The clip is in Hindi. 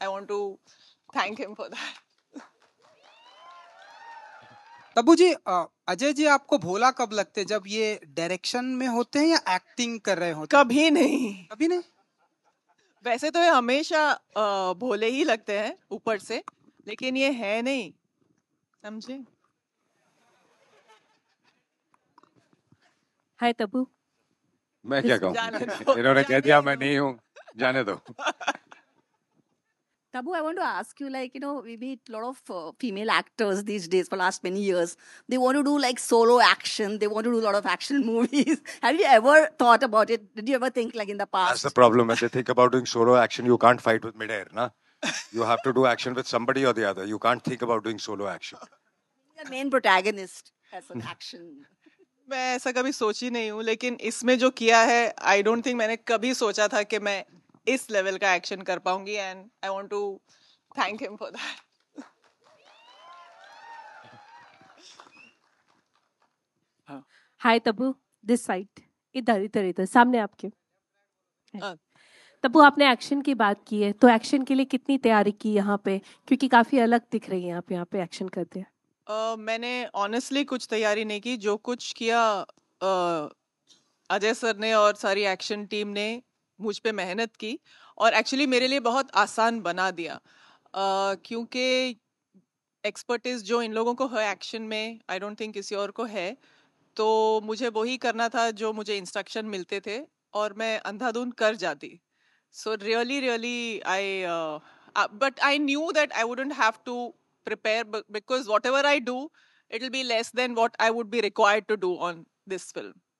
I want to thank him for that. Tabu जी अजय जी आपको भोला कब लगते हैं जब ये डायरेक्शन में होते हैं या एक्टिंग कर रहे होते हैं? कभी नहीं कभी नहीं वैसे तो ये हमेशा भोले ही लगते हैं ऊपर से लेकिन ये है नहीं समझे हाय तबू मैं क्या कहूँ इन्होंने कह दिया मैं नहीं हूँ जाने दो Tabu, I want to ask you, like, you know, we meet a lot of uh, female actors these days for last many years. They want to do like solo action. They want to do a lot of action movies. Have you ever thought about it? Did you ever think like in the past? That's the problem. When they think about doing solo action, you can't fight with midair, na? You have to do action with somebody or the other. You can't think about doing solo action. The main protagonist as an action. मैं ऐसा कभी सोची नहीं हूँ लेकिन इसमें जो किया है आई डोंट थिंक मैंने कभी सोचा था कि मैं इस लेवल का एक्शन कर पाऊंगी and I want to thank him for that hi Tabu this side इधर इधर इधर सामने आपके तबू हाँ. आपने एक्शन की बात की है तो एक्शन के लिए कितनी तैयारी की यहाँ पे क्योंकि काफी अलग दिख रही है आप यहाँ पे एक्शन करते हैं uh, मैंने ऑनेस्टली कुछ तैयारी नहीं की जो कुछ किया uh, अजय सर ने और सारी एक्शन टीम ने मुझ पर मेहनत की और एक्चुअली मेरे लिए बहुत आसान बना दिया uh, क्योंकि एक्सपर्टिस जो इन लोगों को है एक्शन में आई डोंट थिंक किसी और को है तो मुझे वही करना था जो मुझे इंस्ट्रक्शन मिलते थे और मैं अंधाधुंध कर जाती so really really I but I knew that I wouldn't have to whatever I do it will be less than what I would be required to do on this film